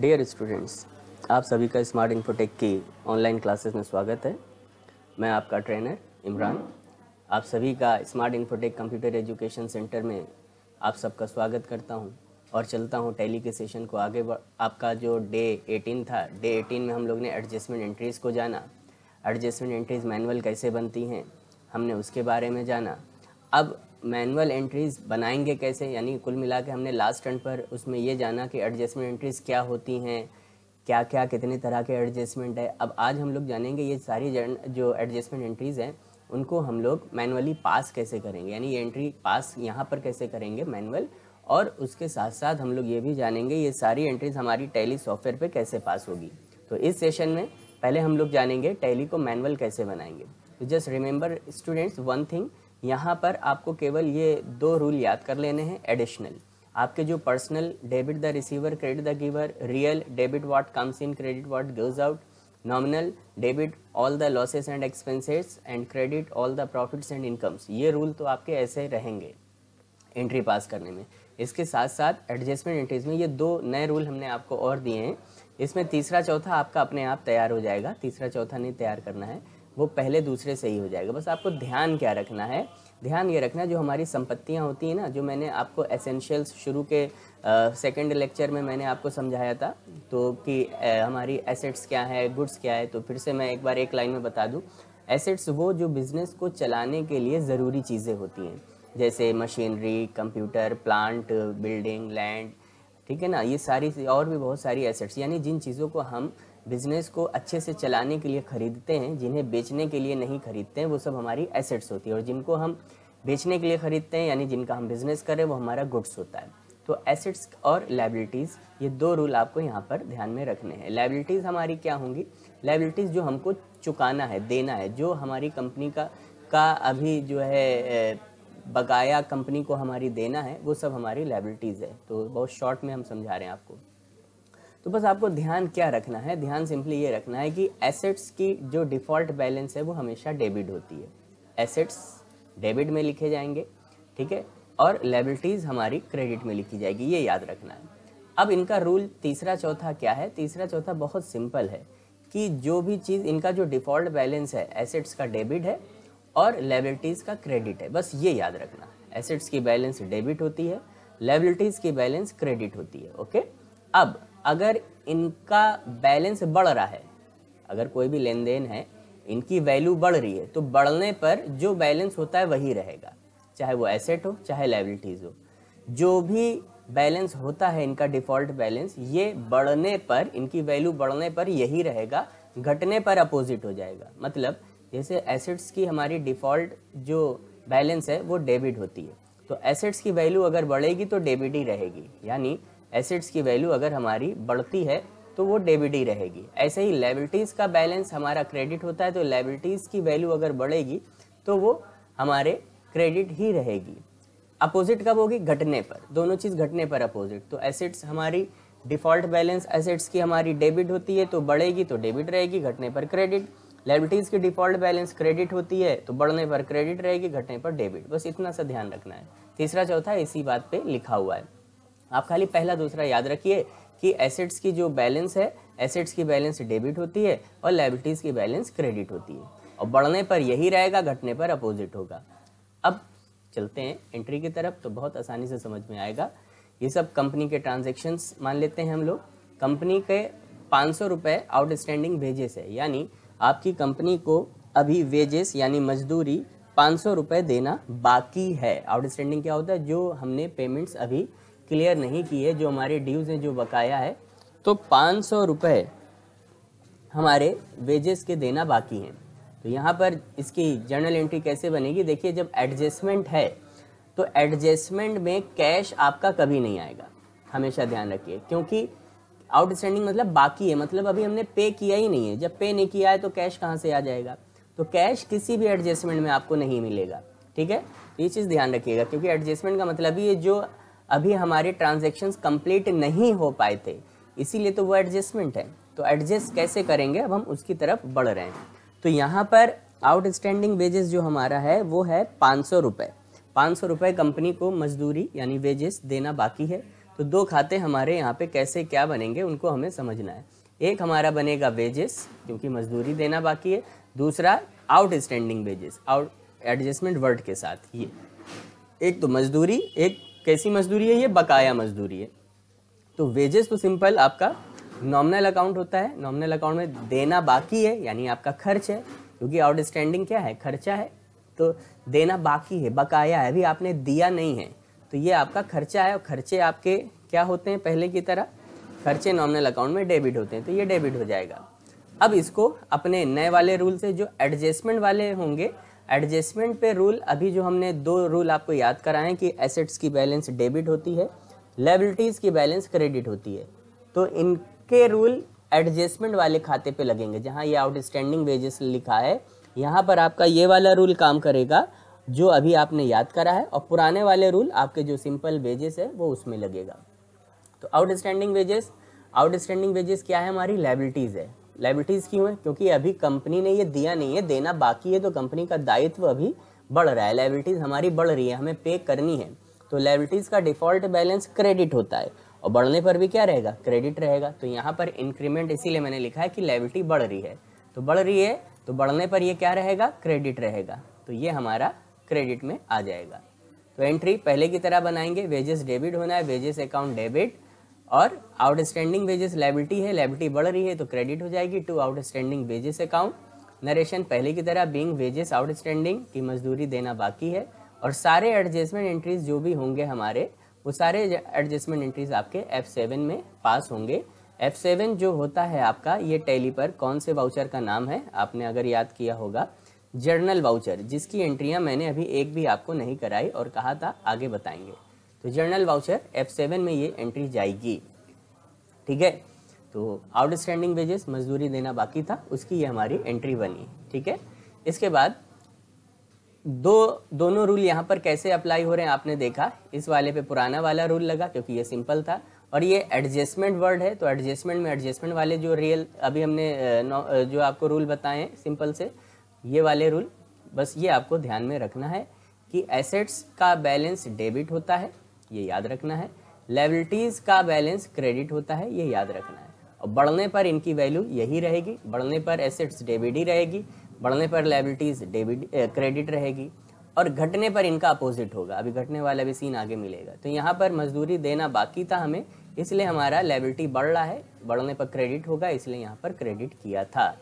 dear students आप सभी का स्मार्ट इन्फोटेक की ऑनलाइन क्लासेस में स्वागत है मैं आपका ट्रेनर इमरान आप सभी का Smart Infotech computer education centre में आप सबका स्वागत करता हूं और चलता हूं टैली के सेशन को आगे आपका जो डे 18 था डे 18 में हम लोग ने एडजस्टमेंट एंट्रीज़ को जाना एडजस्टमेंट एंट्रीज़ मैनुअल कैसे बनती हैं हमने उसके बारे में जाना अब मैनुअल एंट्रीज़ बनाएंगे कैसे यानी कुल मिला के हमने लास्ट टर्न पर उसमें ये जाना कि एडजस्टमेंट एंट्रीज़ क्या होती हैं क्या क्या कितने तरह के एडजस्टमेंट है अब आज हम लोग जानेंगे ये सारी जो एडजस्टमेंट एंट्रीज़ हैं उनको हम लोग मैनुअली पास कैसे करेंगे यानी ये एंट्री पास यहाँ पर कैसे करेंगे मैनुअल और उसके साथ साथ हम लोग ये भी जानेंगे ये सारी एंट्रीज़ हमारी टैली सॉफ्टवेयर पे कैसे पास होगी तो इस सेशन में पहले हम लोग जानेंगे टैली को मैनुअल कैसे बनाएंगे तो just remember students one thing यहाँ पर आपको केवल ये दो रूल याद कर लेने हैं एडिशनल आपके जो personal debit the receiver credit the giver real debit what comes in credit what goes out nominal debit all the losses and expenses and credit all the profits and incomes ये rule तो आपके ऐसे रहेंगे entry पास करने में इसके साथ साथ एडजस्टमेंट एंट्रीज में ये दो नए रूल हमने आपको और दिए हैं इसमें तीसरा चौथा आपका अपने आप तैयार हो जाएगा तीसरा चौथा नहीं तैयार करना है वो पहले दूसरे से ही हो जाएगा बस आपको ध्यान क्या रखना है ध्यान ये रखना है जो हमारी संपत्तियाँ होती हैं ना जो मैंने आपको एसेंशियल्स शुरू के सेकेंड लेक्चर में मैंने आपको समझाया था तो कि uh, हमारी एसेट्स क्या है गुड्स क्या है तो फिर से मैं एक बार एक लाइन में बता दूँ एसेट्स वो जो बिज़नेस को चलाने के लिए ज़रूरी चीज़ें होती हैं जैसे machinery computer plant building land ठीक है ना ये सारी और भी बहुत सारी एसेट्स यानी जिन चीज़ों को हम बिजनेस को अच्छे से चलाने के लिए ख़रीदते हैं जिन्हें बेचने के लिए नहीं ख़रीदते हैं वो सब हमारी एसेट्स होती है और जिनको हम बेचने के लिए ख़रीदते हैं यानी जिनका हम बिज़नेस करें वो हमारा गुड्स होता है तो एसेट्स और लाइबिलिटीज़ ये दो रूल आपको यहाँ पर ध्यान में रखने हैं लाइबिलिटीज़ हमारी क्या होंगी लाइबिलिटीज़ जो हमको चुकाना है देना है जो हमारी कंपनी का का अभी जो है बकाया कंपनी को हमारी देना है वो सब हमारी लाइबिलिटीज़ है तो बहुत शॉर्ट में हम समझा रहे हैं आपको तो बस आपको ध्यान क्या रखना है ध्यान सिंपली ये रखना है कि एसेट्स की जो डिफ़ॉल्ट बैलेंस है वो हमेशा डेबिट होती है एसेट्स डेबिट में लिखे जाएंगे ठीक है और लेबलिटीज़ हमारी क्रेडिट में लिखी जाएगी ये याद रखना है अब इनका रूल तीसरा चौथा क्या है तीसरा चौथा बहुत सिंपल है कि जो भी चीज़ इनका जो डिफ़ॉल्ट बैलेंस है एसेट्स का डेबिट है और लेबलिटीज़ का क्रेडिट है बस ये याद रखना एसेट्स की बैलेंस डेबिट होती है लेबलिटीज़ की बैलेंस क्रेडिट होती है ओके अब अगर इनका बैलेंस बढ़ रहा है अगर कोई भी लेन देन है इनकी वैल्यू बढ़ रही है तो बढ़ने पर जो बैलेंस होता है वही रहेगा चाहे वो एसेट हो चाहे लाइबिलिटीज़ हो जो भी बैलेंस होता है इनका डिफ़ॉल्ट बैलेंस ये बढ़ने पर इनकी वैल्यू बढ़ने पर यही रहेगा घटने पर अपोजिट हो जाएगा मतलब जैसे एसेट्स की हमारी डिफ़ॉल्ट जो बैलेंस है वो डेबिट होती है तो एसेट्स की वैल्यू अगर बढ़ेगी तो डेबिट ही रहेगी यानी एसेट्स की वैल्यू अगर हमारी बढ़ती है तो वो डेबिट ही रहेगी ऐसे ही लेबिलिटीज़ का बैलेंस हमारा क्रेडिट होता है तो लेबिलिटीज़ की वैल्यू अगर बढ़ेगी तो वो हमारे क्रेडिट ही रहेगी अपोजिट कब होगी घटने पर दोनों चीज़ घटने पर अपोजिट तो एसेट्स हमारी डिफ़ॉल्ट बैलेंस एसेट्स की हमारी डेबिट होती है तो बढ़ेगी तो डेबिट रहेगी घटने पर क्रेडिट लेबिलिटीज़ की डिफ़ॉल्ट बैलेंस क्रेडिट होती है तो बढ़ने पर क्रेडिट रहेगी घटने पर डेबिट बस इतना सा ध्यान रखना है तीसरा चौथा इसी बात पे लिखा हुआ है आप खाली पहला दूसरा याद रखिए कि एसेट्स की जो बैलेंस है एसेट्स की बैलेंस डेबिट होती है और लाइबिलिटीज़ की बैलेंस क्रेडिट होती है और बढ़ने पर यही रहेगा घटने पर अपोजिट होगा अब चलते हैं एंट्री की तरफ तो बहुत आसानी से समझ में आएगा ये सब कंपनी के ट्रांजेक्शन्स मान लेते हैं हम लोग कंपनी के पाँच सौ रुपये आउटस्टैंडिंग वेजेस है यानी आपकी कंपनी को अभी वेजेस यानी मजदूरी पाँच सौ रुपये देना बाकी है आउटस्टैंडिंग क्या होता है जो हमने पेमेंट्स अभी क्लियर नहीं की है जो हमारे ड्यूज़ हैं जो बकाया है तो पाँच सौ रुपये हमारे वेजेस के देना बाकी हैं तो यहाँ पर इसकी जर्नल एंट्री कैसे बनेगी देखिए जब एडजस्टमेंट है तो एडजस्टमेंट में कैश आपका कभी नहीं आएगा हमेशा ध्यान रखिए क्योंकि आउटस्टैंडिंग मतलब बाकी है मतलब अभी हमने पे किया ही नहीं है जब पे नहीं किया है तो कैश कहाँ से आ जाएगा तो कैश किसी भी एडजस्टमेंट में आपको नहीं मिलेगा ठीक है ये चीज़ ध्यान रखिएगा क्योंकि एडजस्टमेंट का मतलब ये जो अभी हमारे ट्रांजेक्शन्स कंप्लीट नहीं हो पाए थे इसीलिए तो वो एडजस्टमेंट है तो एडजस्ट कैसे करेंगे अब हम उसकी तरफ बढ़ रहे हैं तो यहाँ पर आउटस्टैंडिंग वेजेस जो हमारा है वो है पाँच सौ रुपये पाँच सौ रुपये कंपनी को मजदूरी यानी वेजेस देना बाकी है तो दो खाते हमारे यहाँ पे कैसे क्या बनेंगे उनको हमें समझना है एक हमारा बनेगा वेजेस क्योंकि मजदूरी देना बाकी है दूसरा outstanding wages out adjustment word के साथ ये एक तो मजदूरी एक कैसी मजदूरी है ये बकाया मजदूरी है तो वेजेस तो सिंपल आपका नॉमिनल अकाउंट होता है नॉमिनल अकाउंट में देना बाकी है यानी आपका खर्च है क्योंकि आउटस्टैंडिंग क्या है खर्चा है तो देना बाकी है बकाया है अभी आपने दिया नहीं है तो ये आपका खर्चा है और खर्चे आपके क्या होते हैं पहले की तरह खर्चे नॉमिनल अकाउंट में डेबिट होते हैं तो ये डेबिट हो जाएगा अब इसको अपने नए वाले रूल से जो एडजस्टमेंट वाले होंगे एडजस्टमेंट पे रूल अभी जो हमने दो रूल आपको याद कराएं कि एसेट्स की बैलेंस डेबिट होती है लेबिलिटीज़ की बैलेंस क्रेडिट होती है तो इनके रूल एडजस्टमेंट वाले खाते पे लगेंगे जहाँ ये आउटस्टैंडिंग वेजेस लिखा है यहाँ पर आपका ये वाला रूल काम करेगा जो अभी आपने याद करा है और पुराने वाले रूल आपके जो सिंपल वेजेस है वो उसमें लगेगा तो आउटस्टैंडिंग वेजेस आउटस्टैंडिंग वेजेस क्या है हमारी लाइबिलिटीज़ है लाइबिलिटीज़ क्यों है क्योंकि अभी कंपनी ने ये दिया नहीं है देना बाकी है तो कंपनी का दायित्व अभी बढ़ रहा है लाइबिलिटीज़ हमारी बढ़ रही है हमें पे करनी है तो लाइबिलिटीज़ का डिफ़ॉल्ट बैलेंस क्रेडिट होता है और बढ़ने पर भी क्या रहेगा क्रेडिट रहेगा तो यहाँ पर इंक्रीमेंट इसीलिए मैंने लिखा है कि लाइबिलिटी बढ़ रही है तो बढ़ रही है तो बढ़ने पर ये क्या रहेगा क्रेडिट रहेगा तो ये हमारा क्रेडिट में आ जाएगा तो एंट्री पहले की तरह बनाएंगे वेजेस डेबिट होना है वेजेस अकाउंट डेबिट और आउटस्टैंडिंग वेजेस लाइबिलिटी है लाइबिलिटी बढ़ रही है तो क्रेडिट हो जाएगी to outstanding wages account narration पहले की तरह बींग वेजेस आउटस्टैंडिंग की मजदूरी देना बाकी है और सारे एडजस्टमेंट एंट्रीज जो भी होंगे हमारे वो सारे एडजस्टमेंट एंट्रीज आपके एफ़ सेवन में पास होंगे एफ़ सेवन जो होता है आपका ये टैली पर कौन से वाउचर का नाम है आपने अगर याद किया होगा जर्नल वाउचर जिसकी एंट्रियाँ मैंने अभी एक भी आपको नहीं कराई और कहा था आगे बताएंगे तो जर्नल वाउचर एफ सेवन में ये एंट्री जाएगी ठीक है तो आउटस्टैंडिंग वेजेस मजदूरी देना बाकी था उसकी ये हमारी एंट्री बनी ठीक है इसके बाद दो दोनों रूल यहाँ पर कैसे अप्लाई हो रहे हैं आपने देखा इस वाले पे पुराना वाला रूल लगा क्योंकि ये सिंपल था और ये एडजस्टमेंट वर्ड है तो एडजस्टमेंट में एडजस्टमेंट वाले जो रियल अभी हमने जो आपको रूल बताए हैं सिंपल से ये वाले रूल बस ये आपको ध्यान में रखना है कि एसेट्स का बैलेंस डेबिट होता है ये याद रखना है लेबिलिटीज़ का बैलेंस क्रेडिट होता है ये याद रखना है और बढ़ने पर इनकी वैल्यू यही रहेगी बढ़ने पर एसेट्स डेबिट ही रहेगी बढ़ने पर लेबिलिटीज़ डेबिट क्रेडिट रहेगी और घटने पर इनका अपोजिट होगा अभी घटने वाला भी सीन आगे मिलेगा तो यहाँ पर मजदूरी देना बाकी था हमें इसलिए हमारा लेबिलिटी बढ़ रहा है बढ़ने पर क्रेडिट होगा इसलिए यहाँ पर क्रेडिट किया था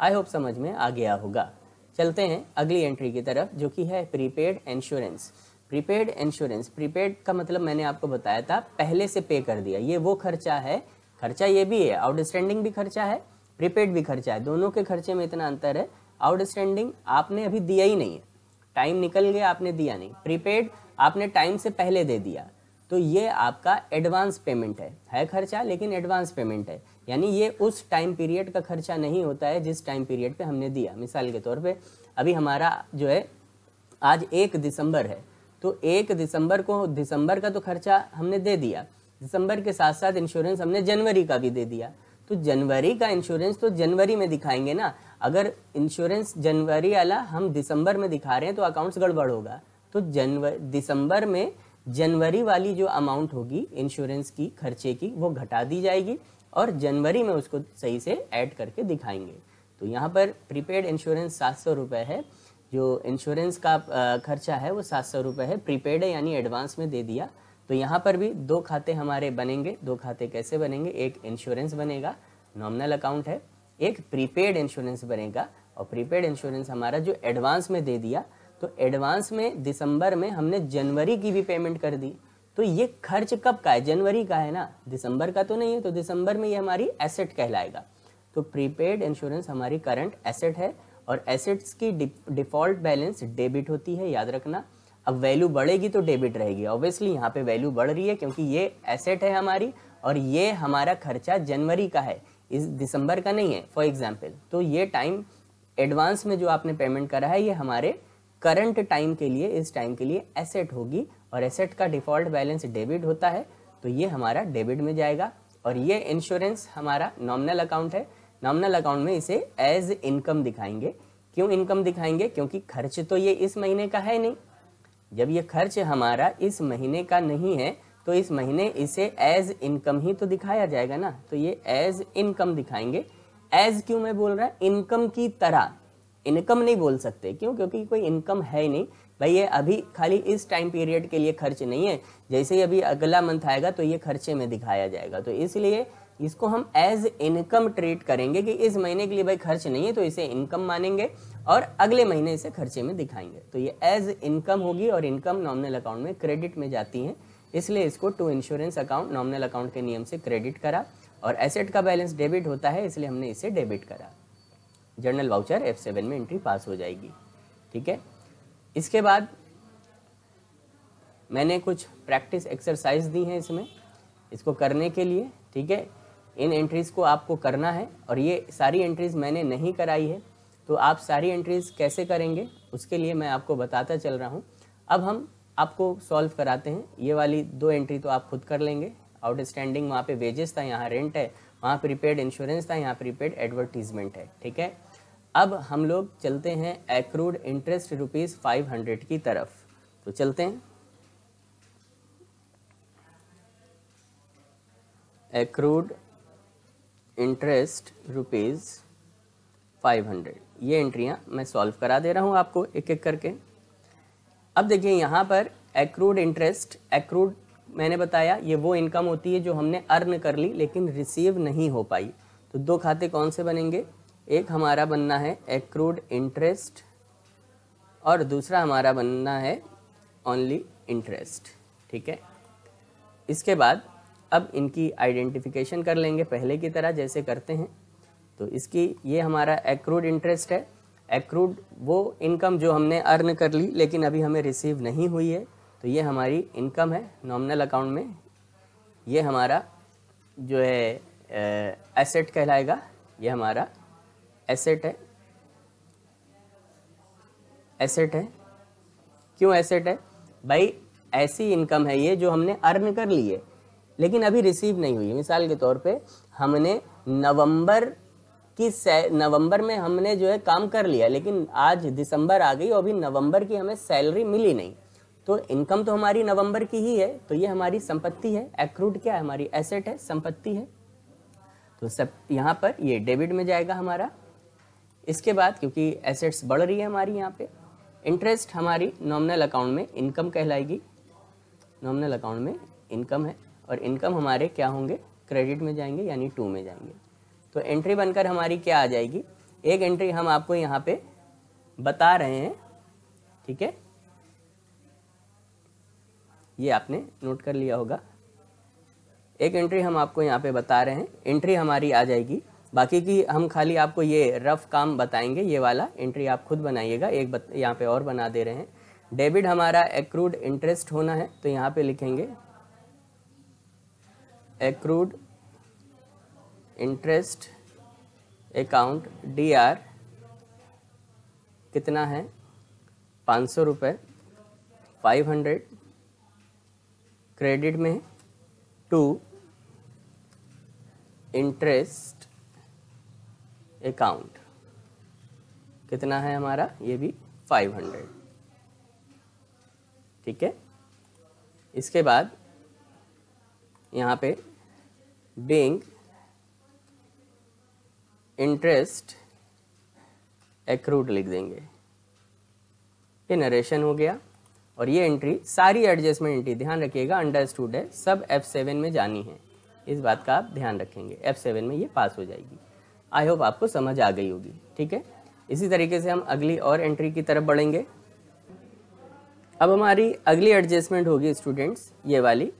आई होप समझ में आ गया होगा चलते हैं अगली एंट्री की तरफ जो कि है prepaid insurance prepaid insurance prepaid का मतलब मैंने आपको बताया था पहले से पे कर दिया ये वो खर्चा है खर्चा ये भी है आउटस्टैंडिंग भी खर्चा है प्रीपेड भी खर्चा है दोनों के खर्चे में इतना अंतर है आउटस्टैंडिंग आपने अभी दिया ही नहीं है टाइम निकल गया आपने दिया नहीं प्रीपेड आपने टाइम से पहले दे दिया तो ये आपका एडवांस पेमेंट है है खर्चा लेकिन एडवांस पेमेंट है यानी ये उस टाइम पीरियड का खर्चा नहीं होता है जिस टाइम पीरियड पे हमने दिया मिसाल के तौर पे अभी हमारा जो है आज एक दिसंबर है तो एक दिसंबर को दिसंबर का तो खर्चा हमने दे दिया दिसंबर के साथ साथ इंश्योरेंस हमने जनवरी का भी दे दिया तो जनवरी का इंश्योरेंस तो जनवरी में दिखाएंगे ना अगर इंश्योरेंस जनवरी वाला हम दिसंबर में दिखा रहे हैं तो अकाउंट्स गड़बड़ होगा तो जनवरी दिसंबर में जनवरी वाली जो अमाउंट होगी इंश्योरेंस की खर्चे की वो घटा दी जाएगी और जनवरी में उसको सही से ऐड करके दिखाएंगे तो यहाँ पर प्रीपेड इंश्योरेंस सात सौ रुपये है जो इंश्योरेंस का खर्चा है वो सात सौ रुपये है प्रीपेड है यानी एडवांस में दे दिया तो यहाँ पर भी दो खाते हमारे बनेंगे दो खाते कैसे बनेंगे एक इंश्योरेंस बनेगा नॉमिनल अकाउंट है एक प्रीपेड इंश्योरेंस बनेगा और प्रीपेड इंश्योरेंस हमारा जो एडवांस में दे दिया तो एडवांस में दिसंबर में हमने जनवरी की भी पेमेंट कर दी तो ये खर्च कब का है जनवरी का है ना दिसंबर का तो नहीं है तो दिसंबर में ये हमारी एसेट कहलाएगा तो प्रीपेड इंश्योरेंस हमारी करंट एसेट है और एसेट्स की डिफ़ॉल्ट बैलेंस डेबिट होती है याद रखना अब वैल्यू बढ़ेगी तो डेबिट रहेगी ऑब्वियसली यहाँ पे वैल्यू बढ़ रही है क्योंकि ये एसेट है हमारी और ये हमारा खर्चा जनवरी का है इस दिसंबर का नहीं है फॉर एग्जाम्पल तो ये टाइम एडवांस में जो आपने पेमेंट करा है ये हमारे करंट टाइम के लिए इस टाइम के लिए एसेट होगी और एसेट का डिफ़ॉल्ट बैलेंस डेबिट होता है तो ये हमारा डेबिट में जाएगा और ये इंश्योरेंस हमारा नॉमिनल अकाउंट है नॉमिनल अकाउंट में इसे एज इनकम दिखाएंगे क्यों इनकम दिखाएंगे क्योंकि खर्च तो ये इस महीने का है नहीं जब ये खर्च हमारा इस महीने का नहीं है तो इस महीने इसे एज इनकम ही तो दिखाया जाएगा ना तो ये एज इनकम दिखाएंगे एज क्यों मैं बोल रहा इनकम की तरह इनकम नहीं बोल सकते क्यों क्योंकि कोई इनकम है ही नहीं भाई ये अभी खाली इस टाइम पीरियड के लिए खर्च नहीं है जैसे ही अभी अगला मंथ आएगा तो ये खर्चे में दिखाया जाएगा तो इसलिए इसको हम एज इनकम ट्रीट करेंगे कि इस महीने के लिए भाई खर्च नहीं है तो इसे इनकम मानेंगे और अगले महीने इसे खर्चे में दिखाएंगे तो ये एज इनकम होगी और इनकम नॉमिनल अकाउंट में क्रेडिट में जाती है इसलिए इसको to insurance account nominal account के नियम से क्रेडिट करा और एसेट का बैलेंस डेबिट होता है इसलिए हमने इसे डेबिट करा जर्नल वाउचर एफ सेवन में एंट्री पास हो जाएगी ठीक है इसके बाद मैंने कुछ प्रैक्टिस एक्सरसाइज दी हैं इसमें इसको करने के लिए ठीक है इन एंट्रीज़ को आपको करना है और ये सारी एंट्रीज़ मैंने नहीं कराई है तो आप सारी एंट्रीज़ कैसे करेंगे उसके लिए मैं आपको बताता चल रहा हूँ अब हम आपको सॉल्व कराते हैं ये वाली दो एंट्री तो आप खुद कर लेंगे आउटस्टैंडिंग वहाँ पे वेजेस था यहाँ रेंट है वहाँ प्रीपेड इंश्योरेंस था यहाँ प्रीपेड एडवर्टीजमेंट है ठीक है अब हम लोग चलते हैं accrued interest rupees five hundred की तरफ तो चलते हैं accrued interest rupees five hundred ये एंट्रियाँ मैं सॉल्व करा दे रहा हूँ आपको एक एक करके अब देखिए यहाँ पर एक्रूड इंटरेस्ट एक्रूड मैंने बताया ये वो इनकम होती है जो हमने अर्न कर ली लेकिन रिसीव नहीं हो पाई तो दो खाते कौन से बनेंगे एक हमारा बनना है एक्रूड इंटरेस्ट और दूसरा हमारा बनना है ओनली इंटरेस्ट ठीक है इसके बाद अब इनकी आइडेंटिफिकेशन कर लेंगे पहले की तरह जैसे करते हैं तो इसकी ये हमारा एक्रूड इंटरेस्ट है एक्रूड वो इनकम जो हमने अर्न कर ली लेकिन अभी हमें रिसीव नहीं हुई है तो ये हमारी इनकम है नॉमिनल अकाउंट में ये हमारा जो है एसेट कहलाएगा ये हमारा एसेट है एसेट है क्यों एसेट है भाई ऐसी इनकम है ये जो हमने अर्न कर ली है लेकिन अभी रिसीव नहीं हुई मिसाल के तौर पे हमने नवंबर की नवंबर में हमने जो है काम कर लिया लेकिन आज दिसंबर आ गई और अभी नवंबर की हमें सैलरी मिली नहीं तो इनकम तो हमारी नवंबर की ही है तो ये हमारी संपत्ति है एक्रूड क्या है हमारी एसेट है संपत्ति है तो सब यहाँ पर ये डेबिट में जाएगा हमारा इसके बाद क्योंकि एसेट्स बढ़ रही है हमारी यहाँ पे इंटरेस्ट हमारी नॉमिनल अकाउंट में इनकम कहलाएगी नॉमिनल अकाउंट में इनकम है और इनकम हमारे क्या होंगे क्रेडिट में जाएंगे यानी टू में जाएंगे तो एंट्री बनकर हमारी क्या आ जाएगी एक एंट्री हम आपको यहाँ पे बता रहे हैं ठीक है ये आपने नोट कर लिया होगा एक एंट्री हम आपको यहाँ पे बता रहे हैं एंट्री हमारी आ जाएगी बाकी की हम खाली आपको ये रफ काम बताएंगे ये वाला एंट्री आप खुद बनाइएगा एक बत, यहाँ पे और बना दे रहे हैं डेबिट हमारा एक्रूड इंटरेस्ट होना है तो यहाँ पे लिखेंगे accrued interest account dr कितना है पाँच सौ रुपये फाइव हंड्रेड क्रेडिट में टू इंटरेस्ट अकाउंट कितना है हमारा ये भी फाइव हंड्रेड ठीक है इसके बाद यहाँ पे being इंटरेस्ट एक्रूड लिख देंगे ये नरेशन हो गया और ये एंट्री सारी एडजस्टमेंट एंट्री ध्यान रखिएगा स्टूड है सब एफ सेवन में जानी है इस बात का आप ध्यान रखेंगे एफ सेवन में ये पास हो जाएगी आई होप आपको समझ आ गई होगी ठीक है इसी तरीके से हम अगली और एंट्री की तरफ बढ़ेंगे अब हमारी अगली एडजस्टमेंट होगी स्टूडेंट्स ये वाली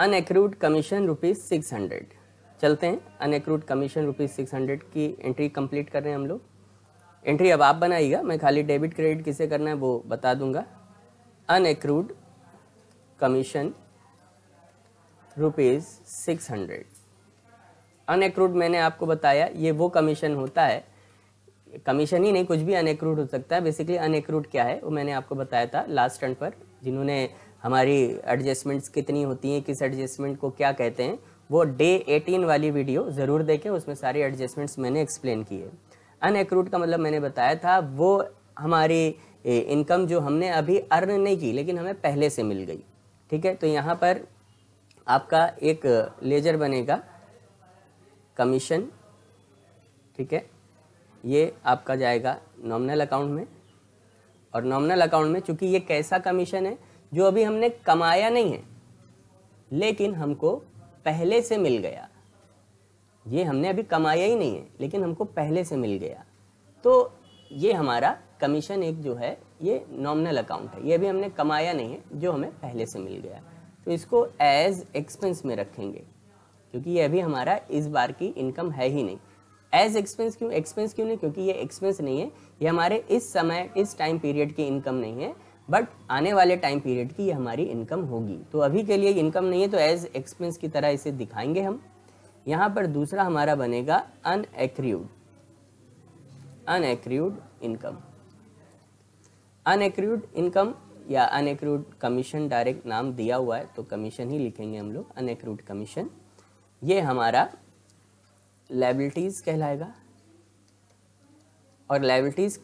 unaccrued commission rupees six hundred चलते हैं unaccrued commission rupees six hundred की एंट्री कंप्लीट कर रहे हैं हम लोग एंट्री अब आप बनाइएगा मैं खाली डेबिट क्रेडिट किसे करना है वो बता दूंगा unaccrued commission rupees six hundred unaccrued मैंने आपको बताया ये वो कमीशन होता है कमीशन ही नहीं कुछ भी अनएक्रूड हो सकता है बेसिकली अनएक्रूड क्या है वो मैंने आपको बताया था लास्ट टर्न पर जिन्होंने हमारी एडजस्टमेंट्स कितनी होती हैं किस एडजस्टमेंट को क्या कहते हैं वो डे 18 वाली वीडियो ज़रूर देखें उसमें सारे एडजस्टमेंट्स मैंने एक्सप्लेन किए अन का मतलब मैंने बताया था वो हमारी इनकम जो हमने अभी अर्न नहीं की लेकिन हमें पहले से मिल गई ठीक है तो यहाँ पर आपका एक लेजर बनेगा कमीशन ठीक है ये आपका जाएगा नॉमिनल अकाउंट में और नॉमिनल अकाउंट में चूंकि ये कैसा कमीशन है जो अभी हमने कमाया नहीं है लेकिन हमको पहले से मिल गया ये हमने अभी कमाया ही नहीं है लेकिन हमको पहले से मिल गया तो ये हमारा कमीशन एक जो है ये नॉमिनल अकाउंट है ये अभी हमने कमाया नहीं है जो हमें पहले से मिल गया तो इसको एज एक्सपेंस में रखेंगे क्योंकि ये अभी हमारा इस बार की इनकम है ही नहीं एज एक्सपेंस क्यों एक्सपेंस क्यों नहीं क्योंकि ये एक्सपेंस नहीं है ये हमारे इस समय इस टाइम पीरियड की इनकम नहीं है बट आने वाले टाइम पीरियड की ये हमारी इनकम होगी तो अभी के लिए इनकम नहीं है तो एज एक्सपेंस की तरह इसे दिखाएंगे हम यहाँ पर दूसरा हमारा बनेगा अनएक्रूड अनएक्रूड इनकम अनएक्रूड इनकम या अनएक्रूड कमीशन डायरेक्ट नाम दिया हुआ है तो कमीशन ही लिखेंगे हम लोग अनएक्रूड कमीशन ये हमारा लाइबिलिटीज़ कहलाएगा और लाइबिलिटीज़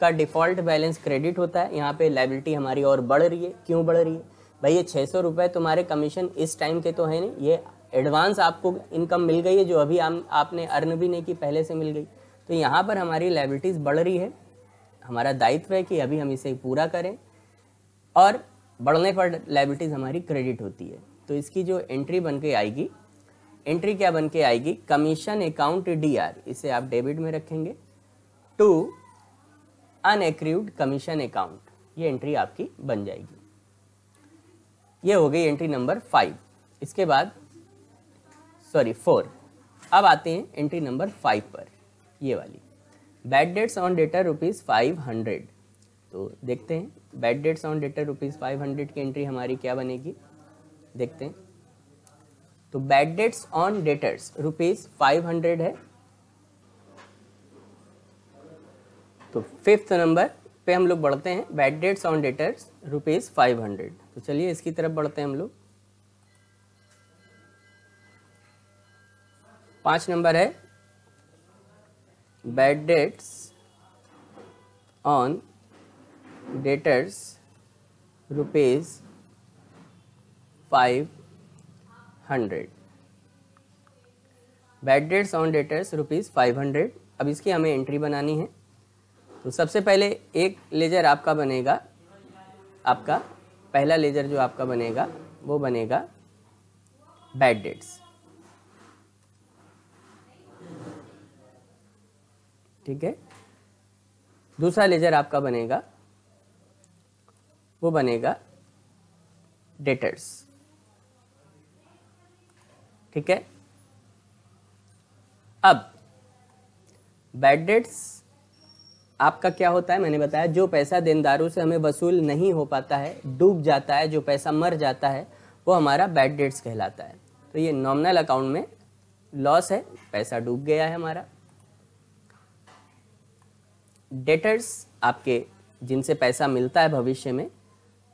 का डिफ़ॉल्ट बैलेंस क्रेडिट होता है यहाँ पे लाइबिलिटी हमारी और बढ़ रही है क्यों बढ़ रही है भाई ये छः सौ रुपये तुम्हारे कमीशन इस टाइम के तो है नहीं ये एडवांस आपको इनकम मिल गई है जो अभी आप, आपने अर्न भी नहीं की पहले से मिल गई तो यहाँ पर हमारी लाइबिलिटीज़ बढ़ रही है हमारा दायित्व है कि अभी हम इसे पूरा करें और बढ़ने पर लाइबिलिटीज़ हमारी क्रेडिट होती है तो इसकी जो एंट्री बन के आएगी एंट्री क्या बन के आएगी कमीशन अकाउंट डी आर इसे आप डेबिट में रखेंगे टू अनएक्रूड कमीशन अकाउंट ये एंट्री आपकी बन जाएगी ये हो गई एंट्री नंबर फाइव इसके बाद सॉरी फोर अब आते हैं एंट्री नंबर फाइव पर ये वाली bad debts on debtor rupees five hundred तो देखते हैं bad debts on debtor rupees five hundred की एंट्री हमारी क्या बनेगी देखते हैं तो bad debts on debtors rupees five hundred है तो फिफ्थ नंबर पे हम लोग बढ़ते हैं bad debts on debtors rupees five hundred तो चलिए इसकी तरफ बढ़ते हैं हम लोग पांच नंबर है bad debts on debtors rupees five hundred bad debts on debtors rupees five hundred अब इसकी हमें एंट्री बनानी है तो सबसे पहले एक लेजर आपका बनेगा आपका पहला लेजर जो आपका बनेगा वो बनेगा बैड डेट्स ठीक है दूसरा लेजर आपका बनेगा वो बनेगा डेटर्स ठीक है अब बैड डेट्स आपका क्या होता है मैंने बताया जो पैसा देनदारों से हमें वसूल नहीं हो पाता है डूब जाता है जो पैसा मर जाता है वो हमारा बैड डेट्स कहलाता है तो ये नॉमिनल अकाउंट में लॉस है पैसा डूब गया है हमारा डेटर्स आपके जिनसे पैसा मिलता है भविष्य में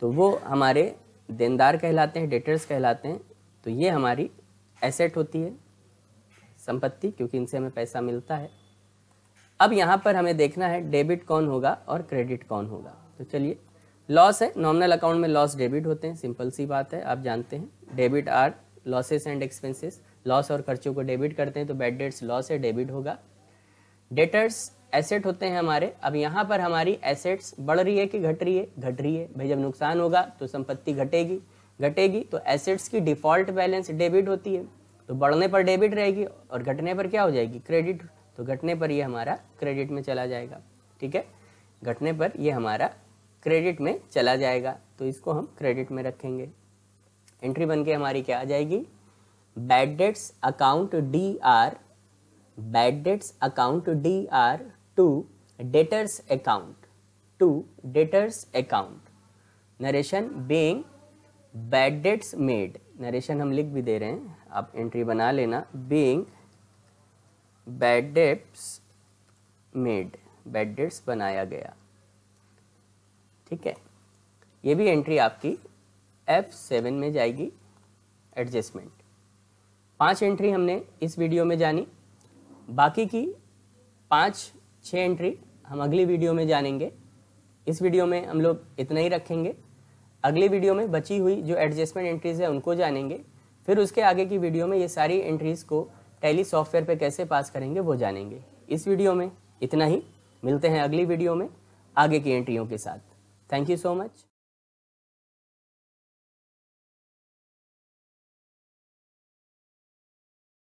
तो वो हमारे देनदार कहलाते हैं डेटर्स कहलाते हैं तो ये हमारी एसेट होती है संपत्ति क्योंकि इनसे हमें पैसा मिलता है अब यहाँ पर हमें देखना है डेबिट कौन होगा और क्रेडिट कौन होगा तो चलिए लॉस है नॉमिनल अकाउंट में लॉस डेबिट होते हैं सिंपल सी बात है आप जानते हैं debit are losses and expenses loss और खर्चों को डेबिट करते हैं तो बैड डेट्स लॉस है डेबिट होगा डेटर्स एसेट होते हैं हमारे अब यहाँ पर हमारी एसेट्स बढ़ रही है कि घट रही है घट रही है भाई जब नुकसान होगा तो संपत्ति घटेगी घटेगी तो एसेट्स की डिफॉल्ट बैलेंस डेबिट होती है तो बढ़ने पर डेबिट रहेगी और घटने पर क्या हो जाएगी क्रेडिट तो घटने पर ये हमारा क्रेडिट में चला जाएगा ठीक है घटने पर ये हमारा क्रेडिट में चला जाएगा तो इसको हम क्रेडिट में रखेंगे एंट्री बन के हमारी क्या आ जाएगी bad debts account D R bad debts account D R to debtors account to debtors account narration being bad debts made narration हम लिख भी दे रहे हैं आप एंट्री बना लेना being bad made bad debts बनाया गया ठीक है ये भी एंट्री आपकी एफ सेवन में जाएगी एडजस्टमेंट पांच एंट्री हमने इस वीडियो में जानी बाकी की पांच छः एंट्री हम अगली वीडियो में जानेंगे इस वीडियो में हम लोग इतना ही रखेंगे अगली वीडियो में बची हुई जो एडजस्टमेंट एंट्रीज है उनको जानेंगे फिर उसके आगे की वीडियो में ये सारी एंट्रीज़ को टैली सॉफ्टवेयर पे कैसे पास करेंगे वो जानेंगे इस वीडियो में इतना ही मिलते हैं अगली वीडियो में आगे की एंट्रियों के साथ थैंक यू सो मच